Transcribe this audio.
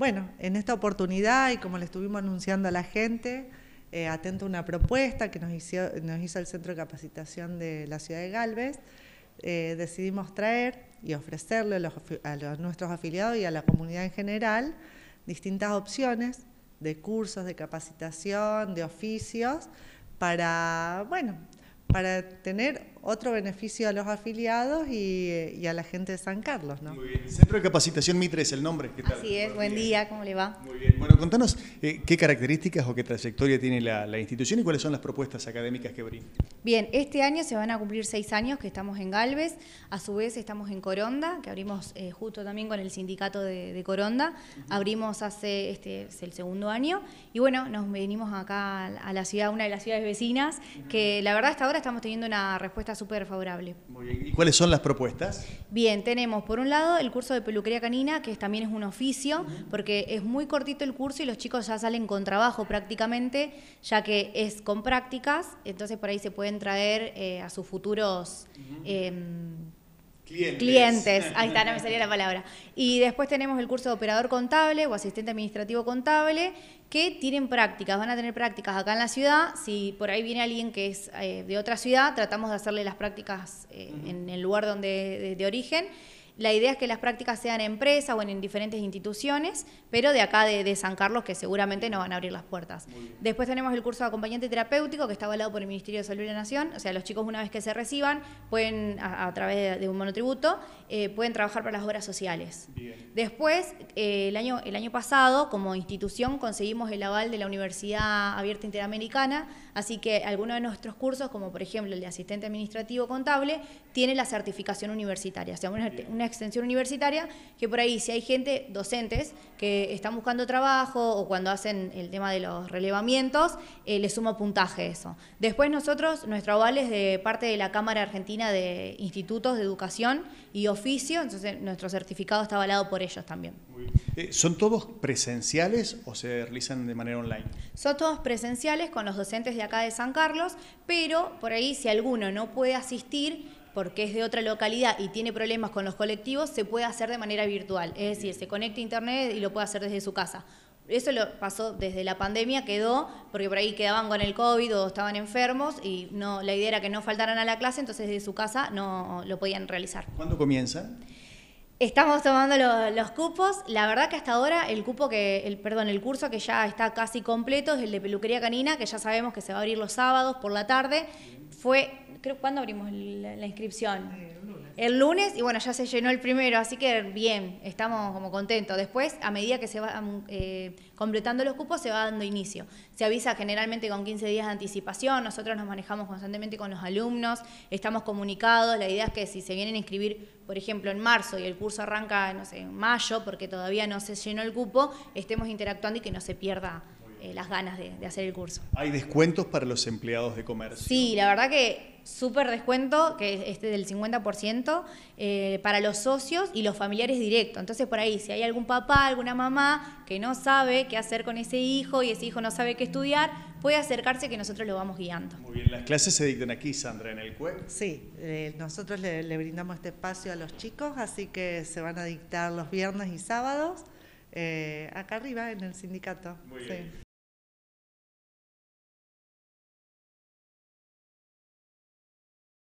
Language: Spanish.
Bueno, en esta oportunidad y como le estuvimos anunciando a la gente, eh, atento a una propuesta que nos hizo, el Centro de Capacitación de la Ciudad de Galvez, eh, decidimos traer y ofrecerle a, nuestros afiliados y a la comunidad en general distintas opciones de cursos, de capacitación, de oficios, para, bueno, para tener otro beneficio a los afiliados y, a la gente de San Carlos. ¿no? Muy bien. Centro de Capacitación Mitre es el nombre. Así es, buen día, ¿cómo le va? Muy bien. Bueno, contanos eh, qué características o qué trayectoria tiene la, institución y cuáles son las propuestas académicas que brinda. Bien, este año se van a cumplir seis años que estamos en Galvez, a su vez estamos en Coronda, que abrimos eh, justo también con el sindicato de, Coronda, abrimos hace, este, el segundo año, y bueno, nos venimos acá a la ciudad, una de las ciudades vecinas, que la verdad hasta ahora estamos teniendo una respuesta súper favorable. ¿Y cuáles son las propuestas? Bien, tenemos por un lado el curso de peluquería canina, que también es un oficio, porque es muy cortito el curso y los chicos ya salen con trabajo prácticamente, ya que es con prácticas, entonces por ahí se pueden traer eh, a sus futuros... Clientes. ahí está, no me salía la palabra. Y después tenemos el curso de operador contable o asistente administrativo contable que tienen prácticas, van a tener prácticas acá en la ciudad. Si por ahí viene alguien que es eh, de otra ciudad, tratamos de hacerle las prácticas eh, en el lugar donde de origen la idea es que las prácticas sean en empresa o en, diferentes instituciones, pero de acá de, San Carlos, que seguramente no van a abrir las puertas. Después tenemos el curso de acompañante terapéutico, que está avalado por el Ministerio de Salud de la Nación. O sea, los chicos una vez que se reciban, pueden, a, través de, un monotributo, eh, pueden trabajar para las obras sociales. Después, eh, el, año, el año pasado, como institución, conseguimos el aval de la Universidad Abierta Interamericana, así que algunos de nuestros cursos, como por ejemplo el de asistente administrativo contable, tiene la certificación universitaria, o sea, una, extensión universitaria, que por ahí si hay gente, docentes, que están buscando trabajo o cuando hacen el tema de los relevamientos, eh, les le suma puntaje eso. Después nosotros, nuestro aval es de parte de la Cámara Argentina de Institutos de Educación y Oficio, entonces nuestro certificado está avalado por ellos también. Eh, ¿Son todos presenciales o se realizan de manera online? Son todos presenciales con los docentes de acá de San Carlos, pero por ahí si alguno no puede asistir, porque es de otra localidad y tiene problemas con los colectivos, se puede hacer de manera virtual. Es decir, se conecta a internet y lo puede hacer desde su casa. Eso lo pasó desde la pandemia, quedó, porque por ahí quedaban con el COVID o estaban enfermos y no, la idea era que no faltaran a la clase, entonces desde su casa no lo podían realizar. ¿Cuándo comienza? Estamos tomando los cupos. La verdad que hasta ahora el cupo que, el, perdón, el curso que ya está casi completo es el de peluquería canina, que ya sabemos que se va a abrir los sábados por la tarde. Fue creo, ¿cuándo abrimos la, inscripción? Eh, el lunes. el lunes. y bueno, ya se llenó el primero, así que bien, estamos como contentos. Después, a medida que se van mm, eh, completando los cupos, se va dando inicio. Se avisa generalmente con 15 días de anticipación, nosotros nos manejamos constantemente con los alumnos, estamos comunicados, la idea es que si se vienen a inscribir, por ejemplo, en marzo y el curso arranca, no sé, en mayo, porque todavía no se llenó el cupo, estemos interactuando y que no se pierda eh, las ganas de, hacer el curso. ¿Hay descuentos para los empleados de comercio? Sí, la verdad que súper descuento, que es este del 50%, eh, para los socios y los familiares directos. Entonces, por ahí, si hay algún papá, alguna mamá que no sabe qué hacer con ese hijo y ese hijo no sabe qué estudiar, puede acercarse que nosotros lo vamos guiando. Muy bien, las clases se dictan aquí, Sandra, en el CUE? Sí, eh, nosotros le, brindamos este espacio a los chicos, así que se van a dictar los viernes y sábados. acá arriba en el sindicato.